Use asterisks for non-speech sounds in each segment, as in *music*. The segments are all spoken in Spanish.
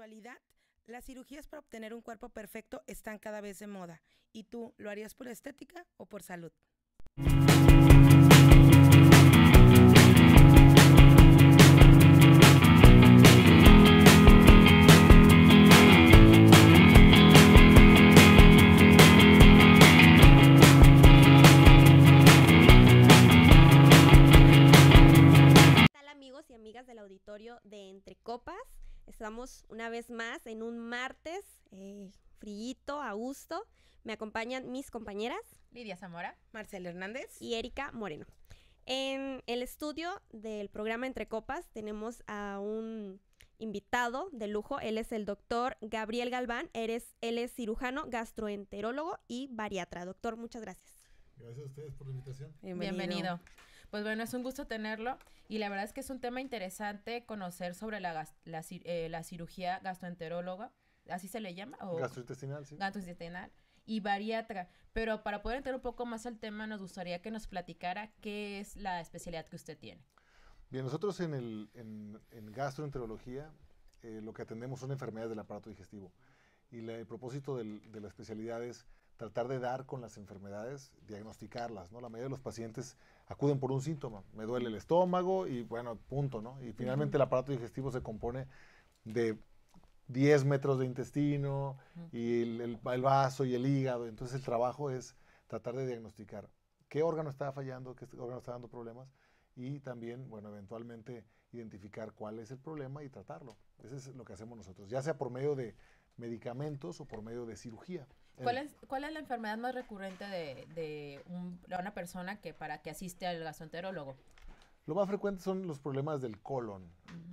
actualidad, las cirugías para obtener un cuerpo perfecto están cada vez de moda. ¿Y tú lo harías por estética o por salud? estamos una vez más en un martes, eh, a gusto. Me acompañan mis compañeras. Lidia Zamora. Marcela Hernández. Y Erika Moreno. En el estudio del programa Entre Copas tenemos a un invitado de lujo. Él es el doctor Gabriel Galván. Eres, él es cirujano, gastroenterólogo y bariatra. Doctor, muchas gracias. Gracias a ustedes por la invitación. Bienvenido. Pues bueno, es un gusto tenerlo y la verdad es que es un tema interesante conocer sobre la, eh, cirugía gastroenteróloga, así se le llama. O gastrointestinal, sí. Gastrointestinal y bariatra. Pero para poder entrar un poco más al tema, nos gustaría que nos platicara qué es la especialidad que usted tiene. Bien, nosotros en, gastroenterología eh, lo que atendemos son enfermedades del aparato digestivo. Y el propósito de la especialidad es tratar de dar con las enfermedades, diagnosticarlas. ¿no? La mayoría de los pacientes acuden por un síntoma. Me duele el estómago y bueno, punto, ¿no? Y finalmente el aparato digestivo se compone de 10 metros de intestino y el, el, vaso y el hígado. Entonces el trabajo es tratar de diagnosticar qué órgano está fallando, qué órgano está dando problemas y también, bueno, eventualmente identificar cuál es el problema y tratarlo. Eso es lo que hacemos nosotros, ya sea por medio de medicamentos o por medio de cirugía. ¿Cuál es, ¿Cuál es la enfermedad más recurrente de, de, una persona que para que asiste al gastroenterólogo? Lo más frecuente son los problemas del colon,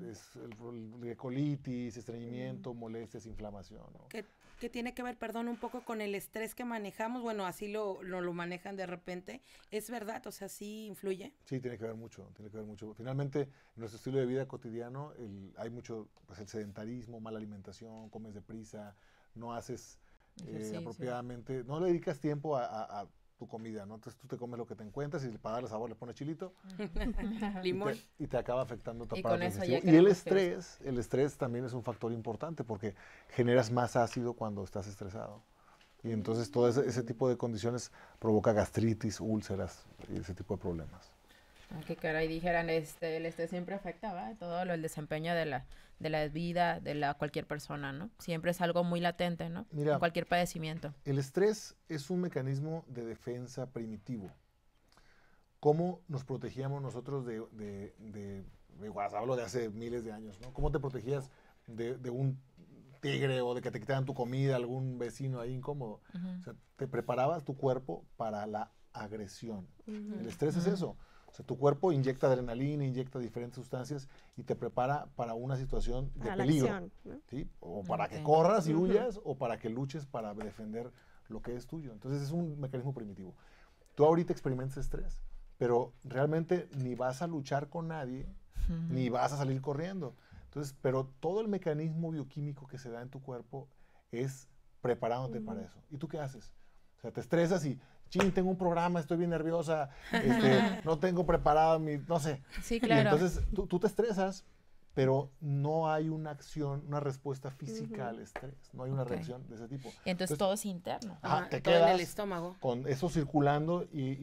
es el, colitis, estreñimiento, molestias, inflamación. ¿no? Que, tiene que ver, perdón, un poco con el estrés que manejamos, bueno, así lo, lo, manejan de repente. ¿Es verdad? O sea, ¿sí influye? Sí, tiene que ver mucho, tiene que ver mucho. Finalmente, en nuestro estilo de vida cotidiano el, hay mucho, pues el sedentarismo, mala alimentación, comes deprisa, no haces eh, apropiadamente. No le dedicas tiempo a, tu comida, ¿no? Entonces tú te comes lo que te encuentras y para darle sabor le pones chilito. *laughs* *laughs* Limón. Y te, acaba afectando tu aparato Y el estrés, el estrés también es un factor importante porque generas más ácido cuando estás estresado. Y entonces todo ese, ese tipo de condiciones provoca gastritis, úlceras y ese tipo de problemas que caray dijeran, este, el estrés siempre afecta, Todo lo, el desempeño de la, de la vida de la cualquier persona, ¿no? Siempre es algo muy latente, ¿no? cualquier padecimiento. El estrés es un mecanismo de defensa primitivo. ¿Cómo nos protegíamos nosotros de, de, de, hablo de hace miles de años, ¿no? ¿Cómo te protegías de, de un tigre o de que te quitaran tu comida, algún vecino ahí incómodo? O sea, te preparabas tu cuerpo para la agresión. El estrés es eso tu cuerpo inyecta adrenalina, inyecta diferentes sustancias y te prepara para una situación de peligro. O para que corras y huyas o para que luches para defender lo que es tuyo. Entonces es un mecanismo primitivo. Tú ahorita experimentas estrés, pero realmente ni vas a luchar con nadie, ni vas a salir corriendo. Entonces, pero todo el mecanismo bioquímico que se da en tu cuerpo es preparándote para eso. ¿Y tú qué haces? O sea, te estresas y ching, tengo un programa, estoy bien nerviosa, este, *laughs* no tengo preparado mi, no sé. Sí, claro. entonces tú, te estresas, pero no hay una acción, una respuesta física al estrés, no hay una reacción de ese tipo. entonces, todo es interno. todo en el estómago. Con eso circulando y,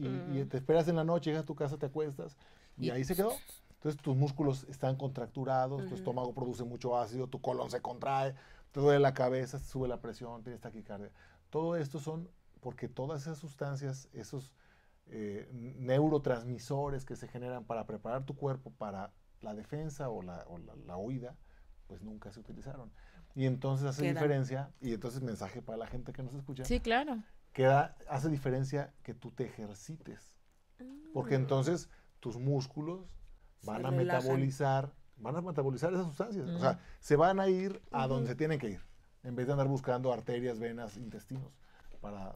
te esperas en la noche, llegas a tu casa, te acuestas y, ahí se quedó. Entonces tus músculos están contracturados, tu estómago produce mucho ácido, tu colon se contrae, te duele la cabeza, sube la presión, tienes taquicardia. Todo esto son porque todas esas sustancias, esos eh, neurotransmisores que se generan para preparar tu cuerpo para la defensa o la, oída, pues nunca se utilizaron. Y entonces hace diferencia, y entonces mensaje para la gente que nos escucha. Sí, claro. Queda, hace diferencia que tú te ejercites, porque mm. entonces tus músculos van a metabolizar, van a metabolizar esas sustancias, o sea, mm. se van a ir a donde se tienen que ir, en vez de andar buscando arterias, venas, intestinos.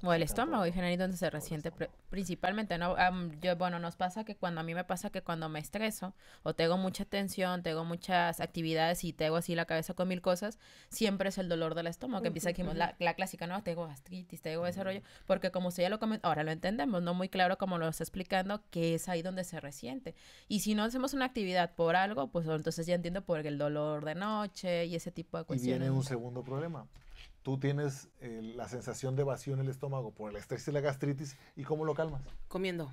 O el estómago y generalmente donde se resiente principalmente, ¿no? yo, bueno, nos pasa que cuando a mí me pasa que cuando me estreso o tengo mucha tensión, tengo muchas actividades y tengo así la cabeza con mil cosas, siempre es el dolor del estómago, que empieza aquí, la, la clásica, ¿no? Tengo gastritis, tengo ese rollo, porque como usted ya lo comentó, ahora lo entendemos, no muy claro como lo está explicando, que es ahí donde se resiente. Y si no hacemos una actividad por algo, pues entonces ya entiendo por el dolor de noche y ese tipo de cosas Y viene un segundo problema tú tienes eh, la sensación de vacío en el estómago por el estrés y la gastritis, ¿y cómo lo calmas? Comiendo.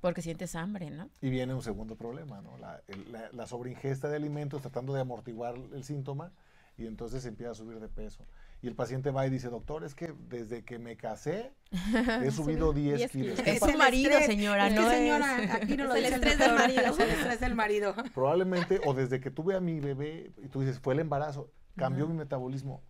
Porque sientes hambre, ¿no? Y viene un segundo problema, ¿no? La, sobreingesta de alimentos tratando de amortiguar el síntoma y entonces empieza a subir de peso. Y el paciente va y dice, doctor, es que desde que me casé he *laughs* subido 10, kilos. Es el marido, señora, ¿no? señora, aquí no *laughs* lo el marido. Es el estrés del marido. Probablemente, o desde que tuve a mi bebé, y tú dices, fue el embarazo, cambió mi metabolismo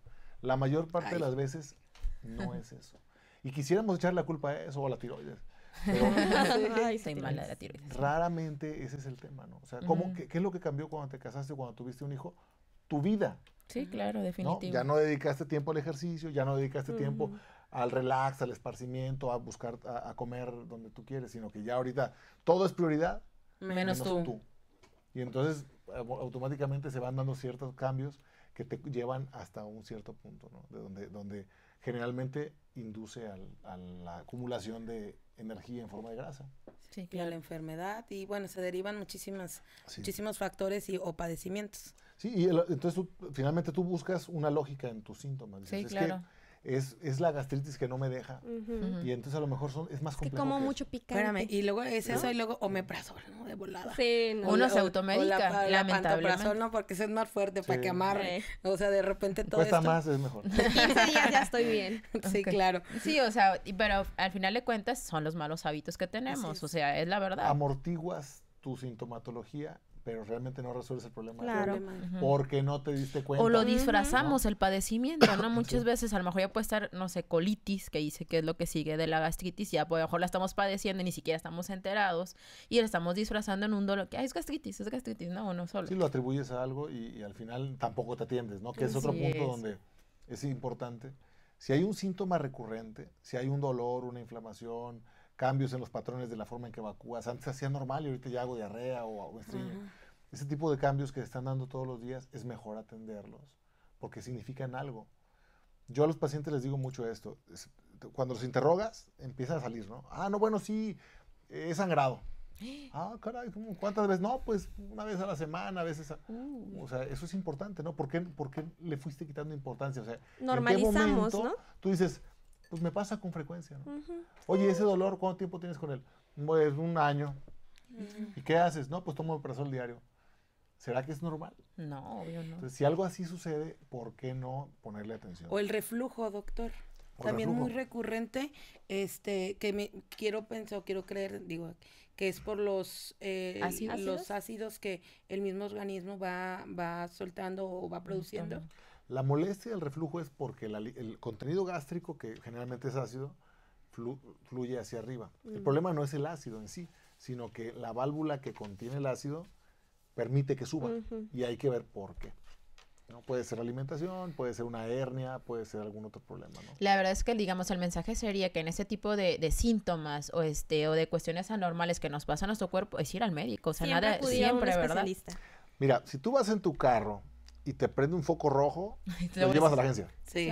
la mayor parte de las veces no *laughs* es eso. Y quisiéramos echar la culpa a eso o a la tiroides. Pero, *laughs* mala la tiroides. Raramente ese es el tema, ¿no? O sea, ¿cómo, qué, es lo que cambió cuando te casaste o cuando tuviste un hijo? Tu vida. Sí, claro, definitivamente. Ya no dedicaste tiempo al ejercicio, ya no dedicaste tiempo al relax, al esparcimiento, a buscar, a, comer donde tú quieres, sino que ya ahorita todo es prioridad. Menos, tú. Y entonces eh, automáticamente se van dando ciertos cambios que te llevan hasta un cierto punto, ¿no? De donde, donde generalmente induce a la acumulación de energía en forma de grasa. Sí, a la enfermedad y bueno, se derivan muchísimas, muchísimos factores y, o padecimientos. Sí, y entonces finalmente tú buscas una lógica en tus síntomas. sí, claro es, es la gastritis que no me deja. Y entonces a lo mejor es más complejo. que como mucho picante. Espérame, y luego es eso y luego omeprazol, ¿no? De volada. Sí, Uno se automedica, o la, lamentablemente. no, porque eso es más fuerte para que amarre. Eh. O sea, de repente todo Cuesta más, es mejor. 15 *laughs* días ya estoy bien. *laughs* sí, claro. Sí, o sea, pero al final de cuentas son los malos hábitos que tenemos. O sea, es la verdad. Amortiguas tu sintomatología pero realmente no resuelves el problema. Porque no te diste cuenta. O lo disfrazamos el padecimiento, ¿no? *laughs* Muchas veces a lo mejor ya puede estar, no sé, colitis, que dice que es lo que sigue de la gastritis, ya pues, a lo mejor la estamos padeciendo y ni siquiera estamos enterados y la estamos disfrazando en un dolor que, es gastritis, es gastritis, no, no solo. Sí, lo atribuyes a algo y, al final tampoco te atiendes, ¿no? Que es otro punto donde es importante. Si hay un síntoma recurrente, si hay un dolor, una inflamación, cambios en los patrones de la forma en que evacúas. Antes hacía normal y ahorita ya hago diarrea o, o Ese tipo de cambios que se están dando todos los días es mejor atenderlos porque significan algo. Yo a los pacientes les digo mucho esto. cuando los interrogas, empieza a salir, ¿no? Ah, no, bueno, sí, he eh, sangrado. *gasps* Ah, caray, ¿cuántas veces? No, pues una vez a la semana, a veces. A... Uh. O sea, eso es importante, ¿no? ¿Por qué, le fuiste quitando importancia? O sea, normalizamos, ¿en qué momento ¿no? Tú dices, pues me pasa con frecuencia, ¿no? Oye, ese dolor, ¿cuánto tiempo tienes con él? Pues un año. Mm. ¿Y qué haces? No, pues tomo el presol diario. ¿Será que es normal? No, obvio no. Entonces, si algo así sucede, ¿por qué no ponerle atención? O el reflujo, doctor. También muy recurrente, este, que me quiero pensar, quiero creer, digo, que es por los, eh, ¿Ácidos? los ácidos que el mismo organismo va, va soltando o va mm, produciendo. La molestia del reflujo es porque el contenido gástrico, que generalmente es ácido, fluye hacia arriba. El mm. problema no es el ácido en sí, sino que la válvula que contiene el ácido permite que suba y hay que ver por qué. ¿no? Puede ser alimentación, puede ser una hernia, puede ser algún otro problema, La verdad es que, digamos, el mensaje sería que en ese tipo de, síntomas o este o de cuestiones anormales que nos pasan a nuestro cuerpo es ir al médico, o sea, siempre nada, siempre, ¿verdad? Mira, si tú vas en tu carro y te prende un foco rojo, *laughs* lo, llevas a la agencia. Sí.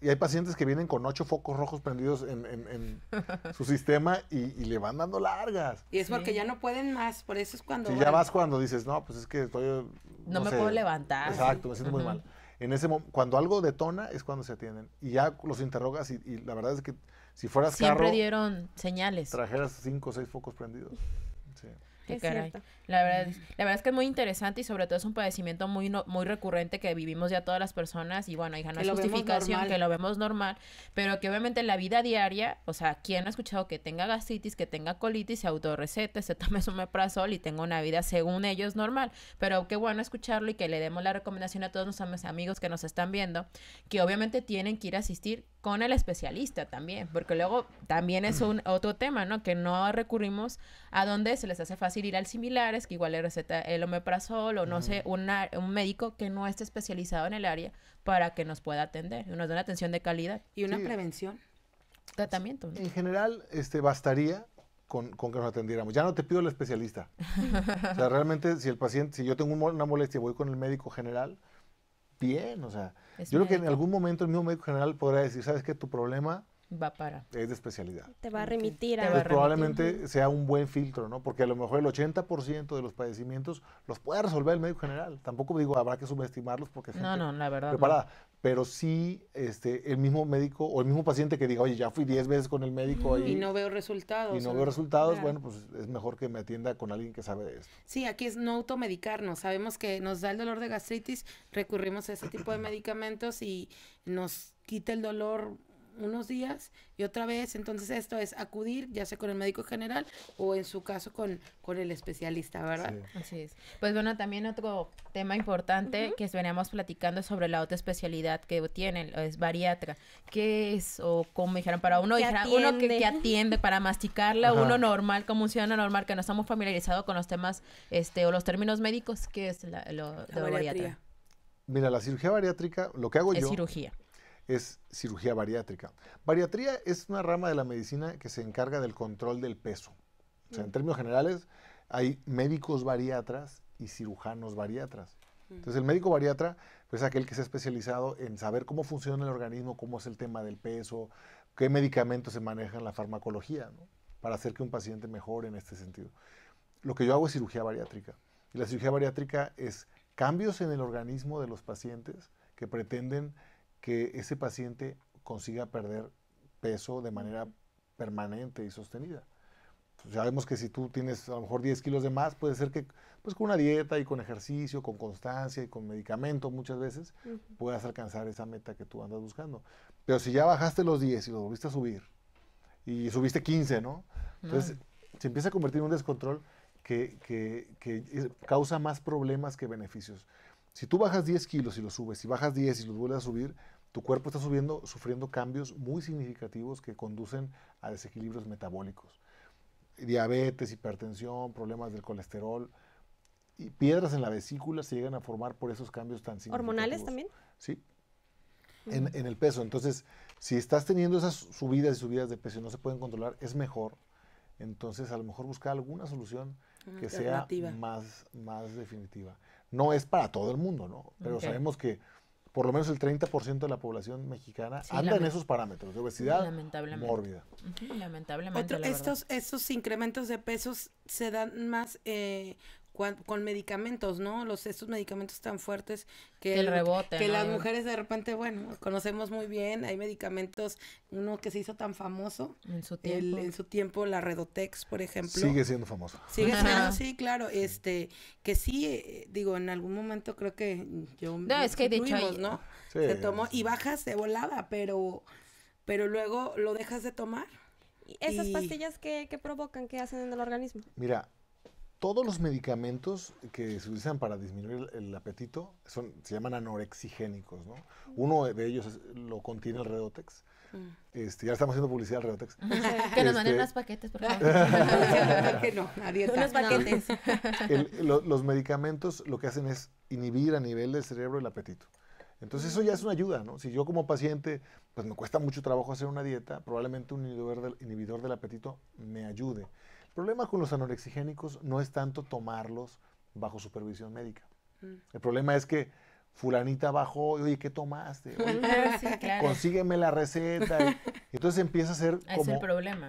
Y hay pacientes que vienen con ocho focos rojos prendidos en, *laughs* su sistema y, le van dando largas. Y es porque ya no pueden más, por eso es cuando... Y ya vas cuando dices, no, pues es que estoy... Eh, no, me puedo levantar. Exacto, me siento muy mal. En ese cuando algo detona es cuando se atienden. Y ya los interrogas y, la verdad es que si fueras Siempre Siempre dieron señales. Trajeras cinco o seis focos prendidos. Sí. es Cierto. La verdad, es, la verdad es que es muy interesante y sobre todo es un padecimiento muy, muy recurrente que vivimos ya todas las personas y bueno, hija, no es justificación, que lo vemos normal, pero que obviamente en la vida diaria, o sea, ¿quién ha escuchado que tenga gastritis, que tenga colitis, se autorrecete, se tome su meprasol y tenga una vida según ellos normal? Pero qué bueno escucharlo y que le demos la recomendación a todos nuestros amigos que nos están viendo, que obviamente tienen que ir a asistir con el especialista también, porque luego también es un otro tema, ¿no? Que no recurrimos a donde se les hace fácil ir al similares que igual le receta el omeprazol o no sé, un médico que no esté especializado en el área para que nos pueda atender, nos dé una atención de calidad. Y una prevención. Tratamiento. En general, este, bastaría con, con, que nos atendiéramos. Ya no te pido el especialista. o sea, realmente, si el paciente, si yo tengo una molestia, voy con el médico general, bien, o sea, yo creo que en algún momento el mismo médico general podrá decir, ¿sabes qué? Tu problema va para. Es de especialidad. Te va a remitir a. Pues probablemente sea un buen filtro, ¿no? Porque a lo mejor el 80% de los padecimientos los puede resolver el médico general. Tampoco digo, habrá que subestimarlos porque. No, no, la verdad. Preparada. Pero sí, este, el mismo médico o el mismo paciente que diga, oye, ya fui 10 veces con el médico Y no veo resultados. Y no veo resultados, bueno, pues es mejor que me atienda con alguien que sabe de esto. Sí, aquí es no automedicarnos. Sabemos que nos da el dolor de gastritis, recurrimos a ese tipo de medicamentos y nos quita el dolor unos días y otra vez. Entonces esto es acudir ya sea con el médico general o en su caso con, con el especialista, ¿verdad? Así es. Pues bueno, también otro tema importante que veníamos platicando sobre la otra especialidad que tienen, es bariatra. ¿Qué es o cómo dijeron para uno? Que que, atiende para masticarla, uno normal, como un ciudadano normal que no estamos familiarizados con los temas este o los términos médicos, ¿qué es la, lo, de Mira, la cirugía bariátrica, lo que hago yo... Es cirugía es cirugía bariátrica. Bariatría es una rama de la medicina que se encarga del control del peso. en mm. términos generales, hay médicos bariatras y cirujanos bariatras. Mm. Entonces, el médico bariatra pues, es aquel que se ha especializado en saber cómo funciona el organismo, cómo es el tema del peso, qué medicamentos se manejan en la farmacología, para hacer que un paciente mejore en este sentido. Lo que yo hago es cirugía bariátrica. Y la cirugía bariátrica es cambios en el organismo de los pacientes que pretenden que ese paciente consiga perder peso de manera permanente y sostenida. sabemos pues, que si tú tienes a lo mejor 10 kilos de más, puede ser que pues con una dieta y con ejercicio, con constancia y con medicamento muchas veces, puedas alcanzar esa meta que tú andas buscando. Pero si ya bajaste los 10 y los volviste a subir, y subiste 15, ¿no? Entonces se empieza a convertir en un descontrol que, que, que, causa más problemas que beneficios. Si tú bajas 10 kilos y los subes, si bajas 10 y los vuelves a subir, tu cuerpo está sufriendo cambios muy significativos que conducen a desequilibrios metabólicos. Diabetes, hipertensión, problemas del colesterol y piedras en la vesícula se llegan a formar por esos cambios tan significativos. ¿Hormonales también? Sí. Mm. en, el peso. Entonces, si estás teniendo esas subidas y subidas de peso y no se pueden controlar, es mejor. Entonces, a lo mejor buscar alguna solución ah, que sea más, más definitiva. No es para todo el mundo, ¿no? Pero sabemos que por lo menos el 30% de la población mexicana anda en esos parámetros de obesidad mórbida. lamentablemente. estos, estos incrementos de pesos se dan más eh, con medicamentos, ¿no? Los estos medicamentos tan fuertes que que las mujeres de repente, bueno, conocemos muy bien, hay medicamentos, uno que se hizo tan famoso en su tiempo, la Redotex, por ejemplo. Sigue siendo famoso. Sigue *laughs* siendo, sí, claro, este que sí eh, digo, en algún momento creo que yo No, es que de hecho ¿no? se tomó y bajas de volada, pero pero luego lo dejas de tomar. ¿Y esas pastillas qué, que provocan, qué hacen en el organismo? Mira, todos los medicamentos que se utilizan para disminuir el, apetito se llaman anorexigénicos, ¿no? Uno de ellos lo contiene el Redotex. Mm. Este, ya estamos haciendo publicidad al Redotex. *laughs* que nos manden este más paquetes, por *laughs* favor. que no, paquetes. los medicamentos lo que hacen es inhibir a nivel del cerebro el apetito. Entonces eso ya es una ayuda, ¿no? Si yo como paciente, pues me cuesta mucho trabajo hacer una dieta, probablemente un inhibidor del apetito me ayude. El problema con los anorexigénicos no es tanto tomarlos bajo supervisión médica. Mm. El problema es que fulanita bajó, oye, ¿qué tomaste? *laughs* Ah, consígueme la receta. *laughs* entonces empieza a ser como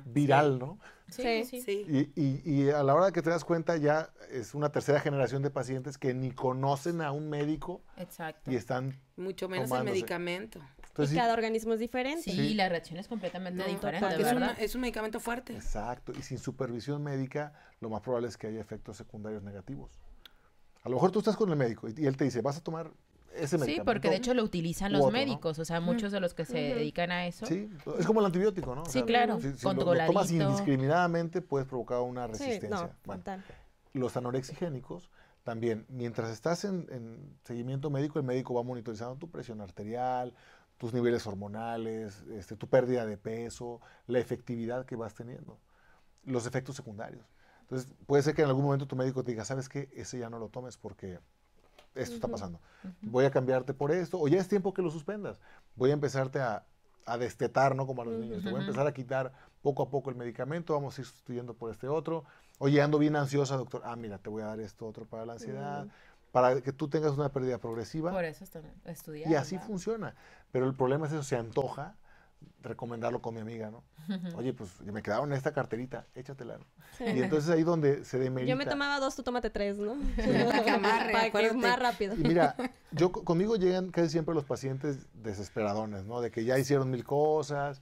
viral, ¿no? Sí, sí, Y, a la hora que te das cuenta ya es una tercera generación de pacientes que ni conocen a un médico. Y están... Mucho menos el medicamento y cada organismo es diferente. Sí, la reacción es completamente diferente. es, un medicamento fuerte. Exacto, y sin supervisión médica lo más probable es que haya efectos secundarios negativos. A lo mejor tú estás con el médico y, él te dice, vas a tomar ese medicamento. Sí, porque de hecho lo utilizan los médicos, o sea, muchos de los que se dedican a eso. Sí, es como el antibiótico, ¿no? sí, claro. Si, lo, tomas indiscriminadamente puedes provocar una resistencia. Sí, Los anorexigénicos también, mientras estás en, en, seguimiento médico, el médico va monitorizando tu presión arterial, tus niveles hormonales, este, tu pérdida de peso, la efectividad que vas teniendo, los efectos secundarios. Entonces, puede ser que en algún momento tu médico te diga, ¿sabes qué? Ese ya no lo tomes porque esto está pasando. Voy a cambiarte por esto, o ya es tiempo que lo suspendas. Voy a empezarte a, a destetar, ¿no? Como a los niños. Te voy a empezar a quitar poco a poco el medicamento, vamos a ir sustituyendo por este otro. Oye, ando bien ansiosa, doctor. Ah, mira, te voy a dar esto otro para la ansiedad, para que tú tengas una pérdida progresiva. Por eso estudiando. Y así funciona. Pero el problema es eso, se antoja recomendarlo con mi amiga, ¿no? Oye, pues me quedaron esta carterita, échatela. Y entonces ahí donde se demerita. Yo me tomaba dos, tú tómate tres, ¿no? Para que Para más rápido. mira, *laughs* yo conmigo llegan casi siempre los pacientes desesperadones, ¿no? De que ya hicieron mil cosas.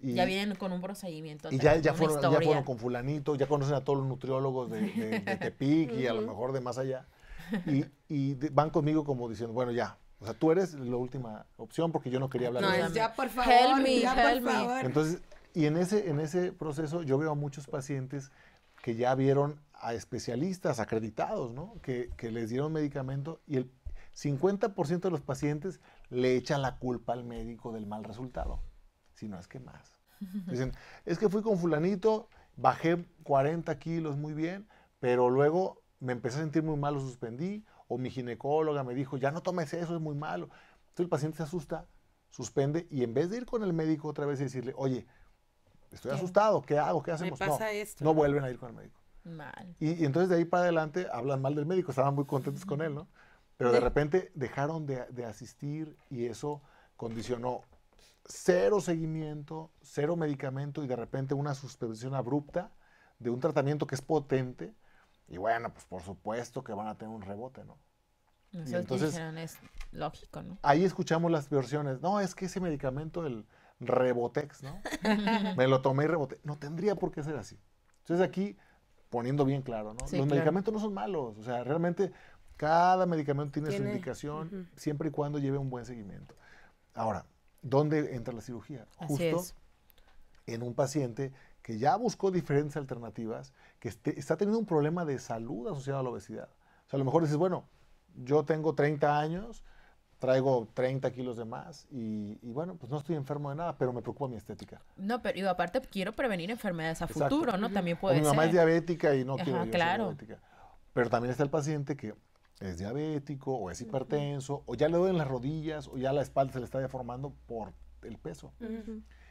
Y, ya vienen con un procedimiento. Y ya, ya, fueron, ya fueron con fulanito, ya conocen a todos los nutriólogos de, de, Tepic y a lo mejor de más allá. Y, van conmigo como diciendo, bueno, ya, o sea, tú eres la última opción porque yo no quería hablar no, es ya por favor, help me, help me. Entonces, y en ese, en ese proceso yo veo a muchos pacientes que ya vieron a especialistas acreditados, ¿no? Que, que les dieron medicamento y el 50% de los pacientes le echan la culpa al médico del mal resultado, si no es que más. *laughs* Dicen, es que fui con fulanito, bajé 40 kilos muy bien, pero luego me empecé a sentir muy mal, lo suspendí, o mi ginecóloga me dijo, ya no tomes eso, es muy malo. Entonces el paciente se asusta, suspende y en vez de ir con el médico otra vez y decirle, oye, estoy asustado, ¿qué hago? ¿Qué hacemos? no, no, vuelven a ir con el médico. Mal. Y, entonces de ahí para adelante hablan mal del médico, estaban muy contentos con él, ¿no? Pero de repente dejaron de asistir y eso condicionó cero seguimiento, cero medicamento y de repente una suspensión abrupta de un tratamiento que es potente y bueno, pues por supuesto que van a tener un rebote, ¿no? entonces dijeron, es lógico, ¿no? Ahí escuchamos las versiones. No, es que ese medicamento, el Rebotex, ¿no? *laughs* Me lo tomé y rebote. No tendría por qué ser así. Entonces aquí, poniendo bien claro, ¿no? Los medicamentos no son malos. O sea, realmente cada medicamento tiene, su indicación, siempre y cuando lleve un buen seguimiento. Ahora, ¿dónde entra la cirugía? Justo en un paciente que ya buscó diferentes alternativas está teniendo un problema de salud asociado a la obesidad. O sea, a lo mejor dices, bueno, yo tengo 30 años, traigo 30 kilos de más y, bueno, pues no estoy enfermo de nada, pero me preocupa mi estética. No, pero y aparte quiero prevenir enfermedades a futuro, ¿no? También puede o mi mamá es diabética y no quiero diabética. Pero también está el paciente que es diabético o es hipertenso o ya le duelen las rodillas o ya la espalda se le está deformando por el peso.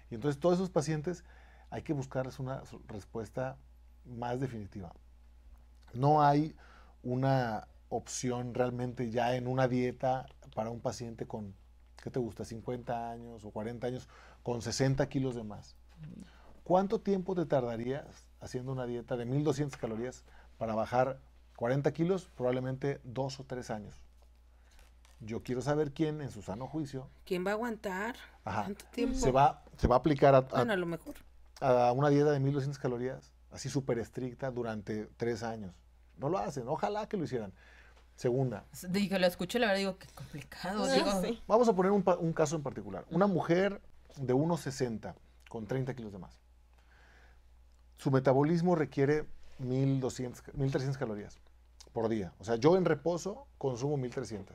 Y entonces todos esos pacientes hay que buscarles una respuesta más definitiva. No hay una opción realmente ya en una dieta para un paciente con, ¿qué te gusta? 50 años o 40 años, con 60 kilos de más. ¿Cuánto tiempo te tardarías haciendo una dieta de 1200 calorías para bajar 40 kilos? Probablemente dos o tres años. Yo quiero saber quién, en su sano juicio. ¿Quién va a aguantar? ¿Cuánto tiempo? Se va, se va a aplicar a, a, a, lo mejor. a una dieta de 1200 calorías así súper estricta durante tres años. No lo hacen, ojalá que lo hicieran. Segunda. Dije, lo escuché, la verdad digo, qué complicado. Vamos a poner un, caso en particular. Una mujer de 1,60 con 30 kilos de más. Su metabolismo requiere 1.300 calorías por día. O sea, yo en reposo consumo 1.300.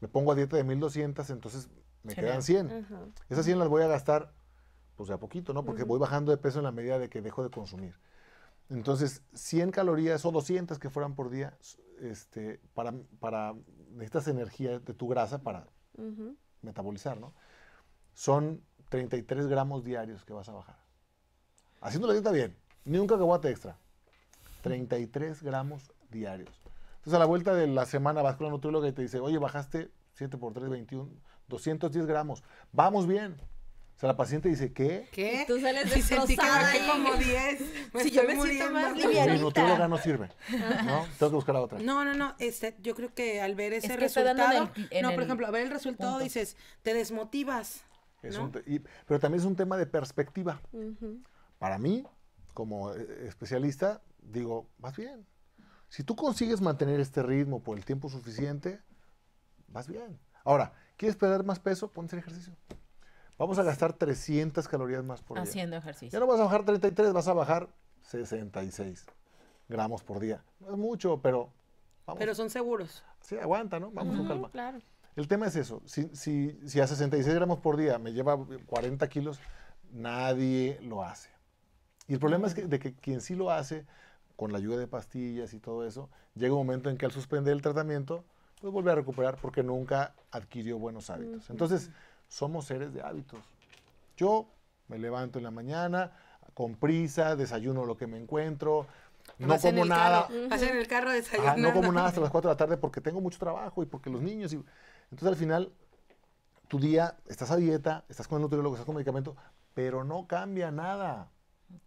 Me pongo a dieta de 1.200, entonces me quedan 100. Esas 100 las voy a gastar pues de a poquito, ¿no? Porque voy bajando de peso en la medida de que dejo de consumir. Entonces, 100 calorías o 200 que fueran por día, este, para, para, necesitas energía de tu grasa para metabolizar, ¿no? Son 33 gramos diarios que vas a bajar. Haciendo la dieta bien, ni un cacahuate extra. 33 gramos diarios. Entonces, a la vuelta de la semana vas con la nutrióloga y te dice, oye, bajaste 7 por 3, 21, 210 gramos. Vamos bien. O sea, la paciente dice, ¿qué? ¿Qué? tú sales *laughs* destrozada. Sentí como 10. Si yo me siento más livianita. Mi no sirve, ¿no? Tengo que buscar a otra. No, no, no. Este, yo creo que al ver ese es resultado... no, por ejemplo, al ver el resultado dices, te desmotivas. pero también es un tema de perspectiva. Para mí, como eh, especialista, digo, más bien. Si tú consigues mantener este ritmo por el tiempo suficiente, vas bien. Ahora, ¿quieres perder más peso? Pones el ejercicio. Vamos a gastar 300 calorías más por día. Haciendo ejercicio. Ya no vas a bajar 33, vas a bajar 66 gramos por día. No es mucho, pero... Vamos. Pero son seguros. Sí, aguanta, ¿no? Vamos con calma. Claro. El tema es eso. Si, si, si a 66 gramos por día me lleva 40 kilos, nadie lo hace. Y el problema es que, de que quien sí lo hace, con la ayuda de pastillas y todo eso, llega un momento en que al suspender el tratamiento, pues vuelve a recuperar porque nunca adquirió buenos hábitos. Entonces, somos seres de hábitos. Yo me levanto en la mañana con prisa, desayuno lo que me encuentro, no como nada. no como nada hasta las 4 *laughs* de la tarde porque tengo mucho trabajo y porque los niños. Y... Entonces al final, tu día, estás a dieta, estás con el nutriólogo, estás con medicamento, pero no cambia nada.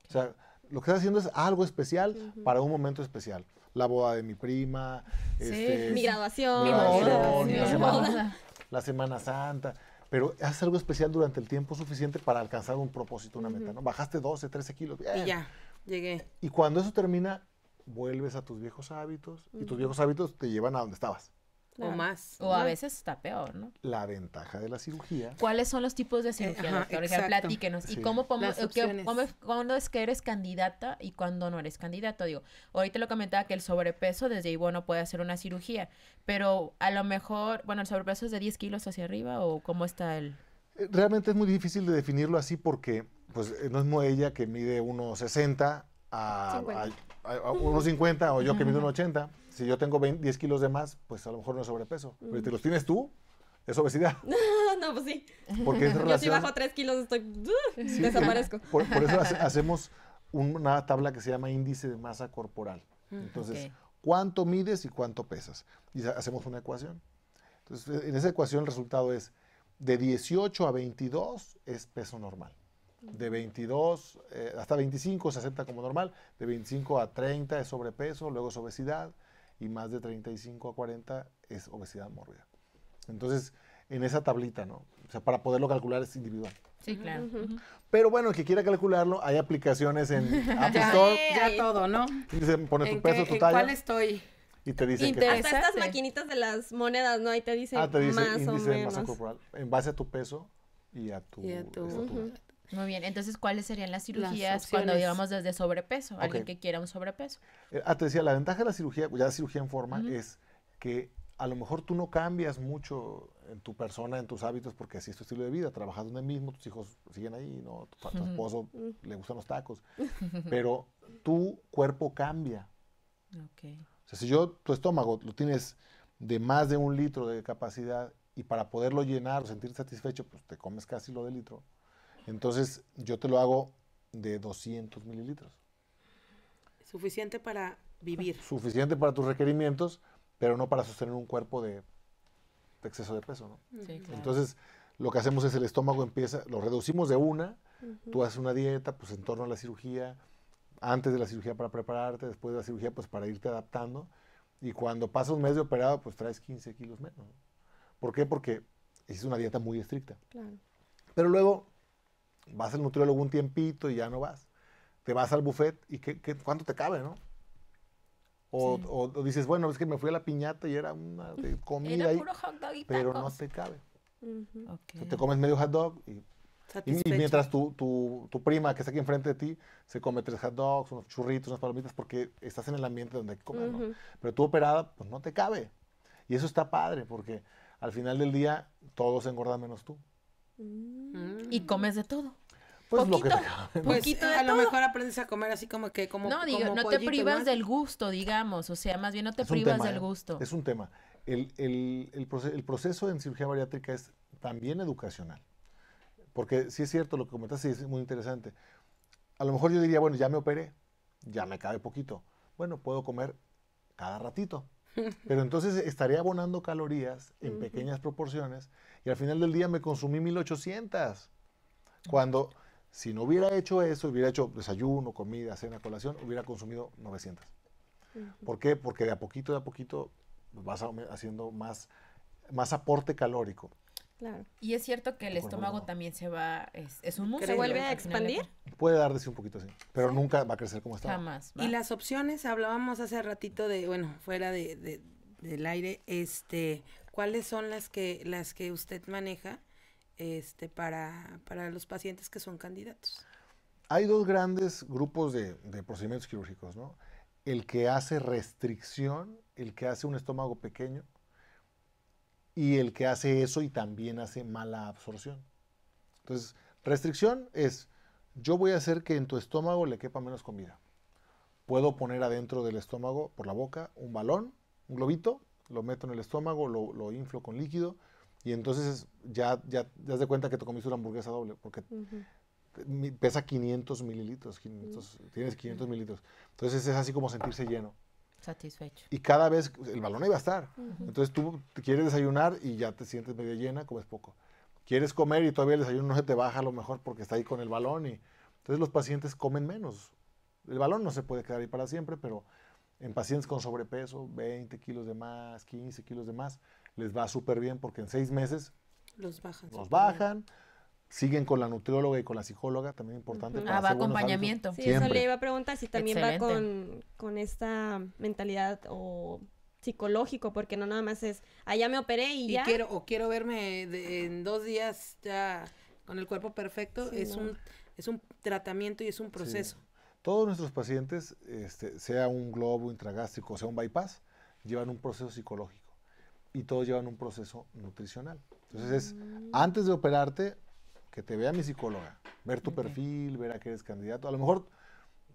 O sea, lo que estás haciendo es algo especial para un momento especial. La boda de mi prima, sí. Este, mi graduación, mi, *laughs* la Semana Santa pero haces algo especial durante el tiempo suficiente para alcanzar un propósito, una meta, ¿no? Bajaste 12, 13 kilos. Y ya, llegué. Y cuando eso termina, vuelves a tus viejos hábitos y tus viejos hábitos te llevan a donde estabas. O más. O a veces está peor, ¿no? La ventaja de la cirugía. ¿Cuáles son los tipos de cirugía, eh, ajá, Platíquenos. ¿Y cómo, podemos, cuándo es que eres candidata y cuándo no eres candidato? Digo, ahorita lo comentaba que el sobrepeso desde ahí, bueno, puede hacer una cirugía, pero a lo mejor, bueno, el sobrepeso es de 10 kilos hacia arriba o cómo está el... Eh, realmente es muy difícil de definirlo así porque, pues, eh, no es ella que mide unos a, a, unos 50 o yo que mido un 80, si yo tengo 10 kilos de más, pues a lo mejor no es sobrepeso. Pero si los tienes tú, es obesidad. *laughs* no, pues sí. Porque Yo si bajo 3 kilos estoy... Uh, desaparezco. Por, eso *laughs* hacemos una tabla que se llama índice de masa corporal. Mm, Entonces, ¿cuánto mides y cuánto pesas? Y hacemos una ecuación. Entonces, en esa ecuación el resultado es de 18 a 22 es peso normal de 22 eh, hasta 25 se acepta como normal, de 25 a 30 es sobrepeso, luego es obesidad y más de 35 a 40 es obesidad mórbida. Entonces, en esa tablita, ¿no? O sea, para poderlo calcular es individual. Sí, claro. Pero bueno, el que quiera calcularlo, hay aplicaciones en *laughs* Apple Store. Ya, todo, ¿no? Y pone tu peso, tu estoy? Y te dice que... Hasta estas maquinitas de las monedas, ¿no? Ahí te dicen ah, más o menos. En base a tu peso y a tu, muy bien, entonces, ¿cuáles serían las cirugías cuando digamos desde sobrepeso? Alguien que quiera un sobrepeso. Eh, ah, te decía, la ventaja de la cirugía, ya la cirugía en forma, es que a lo mejor tú no cambias mucho en tu persona, en tus hábitos, porque así es tu estilo de vida. Trabajas donde mismo, tus hijos siguen ahí, ¿no? tu, esposo le gustan los tacos, *laughs* pero tu cuerpo cambia. Okay. O sea, si yo, tu estómago lo tienes de más de un litro de capacidad y para poderlo llenar o sentir satisfecho, pues te comes casi lo de litro entonces, yo te lo hago de 200 mililitros. Suficiente para vivir. Suficiente para tus requerimientos, pero no para sostener un cuerpo de, exceso de peso, ¿no? Sí, Entonces, lo que hacemos es el estómago empieza, lo reducimos de una, tú haces una dieta, pues en torno a la cirugía, antes de la cirugía para prepararte, después de la cirugía, pues para irte adaptando, y cuando pasas un mes de operado, pues traes 15 kilos menos. ¿Por qué? Porque es una dieta muy estricta. Claro. Pero luego vas al nutriólogo un tiempito y ya no vas. Te vas al buffet y qué, cuánto te cabe, ¿no? O, dices, bueno, es que me fui a la piñata y era una comida ahí, y pero no te cabe. te comes medio hot dog y, mientras tu, tu, prima que está aquí enfrente de ti se come tres hot dogs, unos churritos, unas palomitas, porque estás en el ambiente donde hay que comer. Pero tú operada, pues no te cabe. Y eso está padre, porque al final del día todos engordan menos tú. Mm y comes de todo. Pues lo que pues, a lo mejor aprendes a comer así como que como no digo no te privas del gusto digamos o sea más bien no te privas del ¿eh? gusto es un tema el, proceso, el, en cirugía bariátrica es también educacional. Porque sí es cierto, lo que comentaste es muy interesante. A lo mejor yo diría, bueno, ya me operé, ya me cabe poquito. Bueno, puedo comer cada ratito. *laughs* Pero entonces estaré abonando calorías en pequeñas proporciones y al final del día me consumí 1800. Cuando si no hubiera hecho eso, hubiera hecho desayuno, comida, cena, colación, hubiera consumido 900. ¿Por qué? Porque de a poquito, de a poquito vas haciendo más, más aporte calórico. Claro. Y es cierto que el estómago también se va, es, un músculo. ¿Se vuelve a expandir? Puede dar de sí un poquito así, pero nunca va a crecer como está. Jamás. Y las opciones, hablábamos hace ratito de, bueno, fuera de, del aire, este, ¿cuáles son las que, las que usted maneja? Este, para, los pacientes que son candidatos. Hay dos grandes grupos de, procedimientos quirúrgicos, El que hace restricción, el que hace un estómago pequeño, y el que hace eso y también hace mala absorción. Entonces, restricción es, yo voy a hacer que en tu estómago le quepa menos comida. Puedo poner adentro del estómago, por la boca, un balón, un globito, lo meto en el estómago, lo inflo con líquido y entonces ya, ya te das de cuenta que te comiste una hamburguesa doble, porque pesa 500 mililitros, 500, mm. tienes 500 mililitros. Entonces es así como sentirse lleno. Satisfecho. Y cada vez el balón iba va a estar. Entonces tú quieres desayunar y ya te sientes medio llena, comes poco. Quieres comer y todavía el desayuno no se te baja a lo mejor porque está ahí con el balón. Y... Entonces los pacientes comen menos. El balón no se puede quedar ahí para siempre, pero en pacientes con sobrepeso, 20 kilos de más, 15 kilos de más, les va súper bien porque en seis meses los bajan. Siguen con la nutrióloga y con la psicóloga, también importante. ah, va acompañamiento. Sí, eso le iba a preguntar si también va con, esta mentalidad o psicológico, porque no nada más es, allá me operé y, ya. Quiero, o quiero verme en dos días ya con el cuerpo perfecto. es, un, es un tratamiento y es un proceso. Todos nuestros pacientes, este, sea un globo intragástrico, sea un bypass, llevan un proceso psicológico y todos llevan un proceso nutricional. Entonces es, antes de operarte, que te vea mi psicóloga, ver tu perfil, ver a qué eres candidato. A lo mejor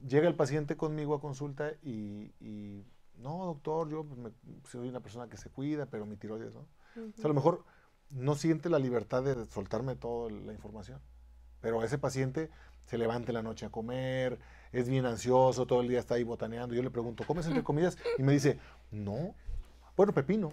llega el paciente conmigo a consulta y, no, doctor, yo soy una persona que se cuida, pero mi tiroides, ¿no? a lo mejor no siente la libertad de soltarme toda la información. Pero a ese paciente se levanta en la noche a comer, es bien ansioso, todo el día está ahí botaneando. Yo le pregunto, ¿comes entre mm. comidas? Y me dice, no. Bueno, pepino.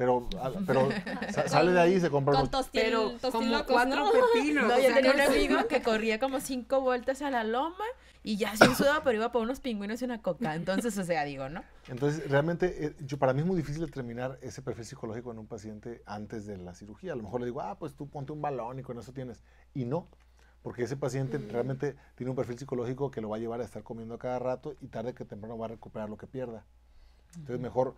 Pero, *laughs* sale de ahí y se compra unos... pero tostil como cuatro *laughs* yo tenía un amigo que corría como cinco vueltas a la loma y ya se sudaba, pero iba por unos pingüinos y una coca. Entonces, o sea, digo, ¿no? Entonces, realmente, eh, para mí es muy difícil determinar ese perfil psicológico en un paciente antes de la cirugía. A lo mejor le digo, ah, pues tú ponte un balón y con eso tienes. Y no, porque ese paciente mm. realmente tiene un perfil psicológico que lo va a llevar a estar comiendo a cada rato y tarde que temprano va a recuperar lo que pierda. Entonces, mm. mejor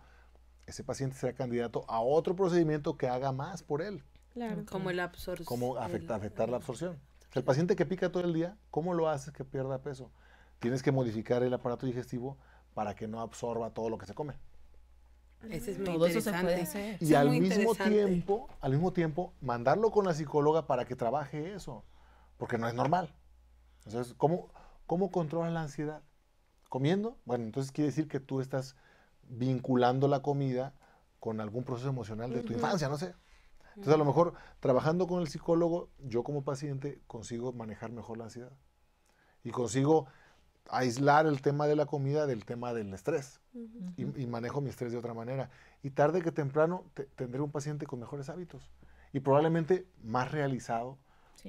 ese paciente será candidato a otro procedimiento que haga más por él. Claro. Como el absorción. Como afecta, afectar la absorción. el paciente que pica todo el día, ¿cómo lo haces que pierda peso? Tienes que modificar el aparato digestivo para que no absorba todo lo que se come. Ese es muy todo interesante. Y al mismo tiempo, al mismo tiempo, mandarlo con la psicóloga para que trabaje eso, porque no es normal. Entonces, ¿cómo, cómo controlas la ansiedad? Comiendo, bueno, entonces quiere decir que tú estás vinculando la comida con algún proceso emocional de tu infancia, no sé. Entonces, a lo mejor trabajando con el psicólogo, yo como paciente consigo manejar mejor la ansiedad y consigo aislar el tema de la comida del tema del estrés y, manejo mi estrés de otra manera. Y tarde que temprano tendré un paciente con mejores hábitos y probablemente más realizado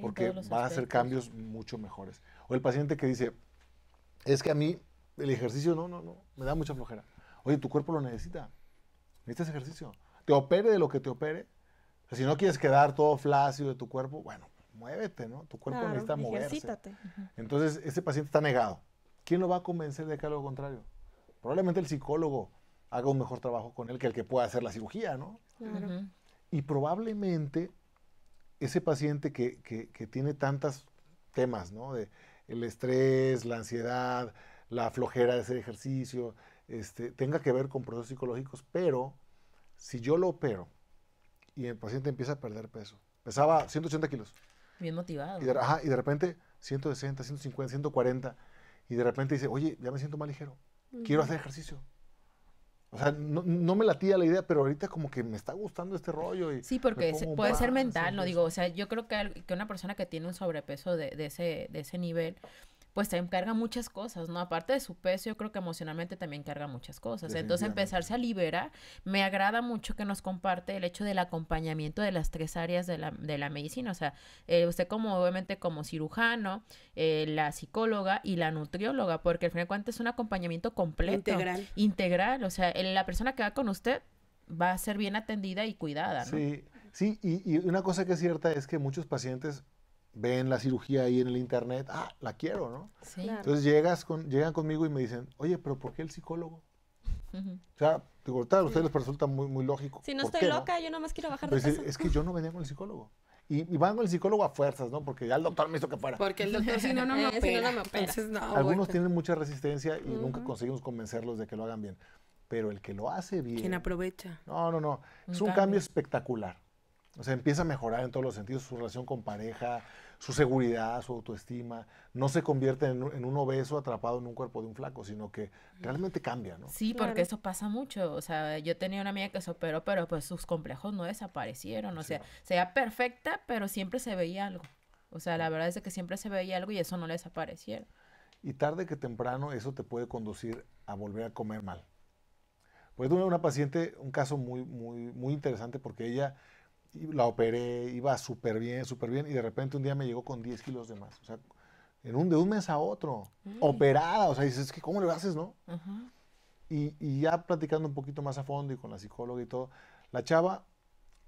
porque va a hacer cambios mucho mejores. O el paciente que dice, es que a mí el ejercicio no, no, no, me da mucha flojera. Oye, tu cuerpo lo necesita. Necesitas ejercicio. Te opere de lo que te opere. si no quieres quedar todo flácido de tu cuerpo, bueno, muévete, ¿no? Tu cuerpo claro, necesita ejercítate. Entonces, ese paciente está negado. ¿Quién lo va a convencer de que haga lo contrario? Probablemente el psicólogo haga un mejor trabajo con él que el que pueda hacer la cirugía, ¿no? Y probablemente ese paciente que, tiene tantos temas, ¿no? De el estrés, la ansiedad, la flojera de hacer ejercicio, este, tenga que ver con procesos psicológicos, pero si yo lo opero y el paciente empieza a perder peso, pesaba 180 kilos. Bien motivado. Y de, ajá, y de repente 160, 150, 140, y de repente dice, oye, ya me siento más ligero, quiero hacer ejercicio. O sea, no, no, me latía la idea, pero ahorita como que me está gustando este rollo. Y sí, porque puede ser mental, ¿no? Digo, o sea, yo creo que, que, una persona que tiene un sobrepeso de, de, ese, de ese nivel, pues también carga muchas cosas, ¿no? Aparte de su peso, yo creo que emocionalmente también carga muchas cosas. Entonces empezarse a liberar, me agrada mucho que nos comparte el hecho del acompañamiento de las tres áreas de la, de la medicina, o sea, eh, usted como obviamente como cirujano, eh, la psicóloga y la nutrióloga, porque al final de cuentas es un acompañamiento completo. Integral. Integral, o sea, la persona que va con usted va a ser bien atendida y cuidada, ¿no? Sí, sí, y, y una cosa que es cierta es que muchos pacientes ven la cirugía ahí en el internet, ah, la quiero, ¿no? Entonces llegas con, llegan conmigo y me dicen, oye, pero ¿por qué el psicólogo? O sea, a ustedes les resulta muy, muy lógico. Si no estoy loca, yo nomás quiero bajar de peso. Es, que yo no venía con el psicólogo. Y, van con el psicólogo a fuerzas, ¿no? Porque ya el doctor me hizo que fuera. Porque el doctor si no, no *laughs* me eh, no, Algunos tienen mucha resistencia y nunca conseguimos convencerlos de que lo hagan bien. Pero el que lo hace bien... Quien aprovecha. No, no, no. es un cambio espectacular. O sea, empieza a mejorar en todos los sentidos su relación con pareja, su seguridad, su autoestima, no se convierte en, un obeso atrapado en un cuerpo de un flaco, sino que realmente cambia, ¿no? Sí, porque eso pasa mucho. O sea, yo tenía una amiga que se operó, pero pues sus complejos no desaparecieron. O sea, se perfecta, pero siempre se veía algo. O sea, la verdad es que siempre se veía algo y eso no le desaparecieron. Y tarde que temprano eso te puede conducir a volver a comer mal. Pues tuve una paciente, un caso muy, muy, muy interesante porque ella y la operé, iba súper bien, súper bien, y de repente un día me llegó con 10 kilos de más. O sea, en un, de un mes a otro, mm. operada. O sea, dices, que ¿cómo lo haces, no? y, y, ya platicando un poquito más a fondo y con la psicóloga y todo, la chava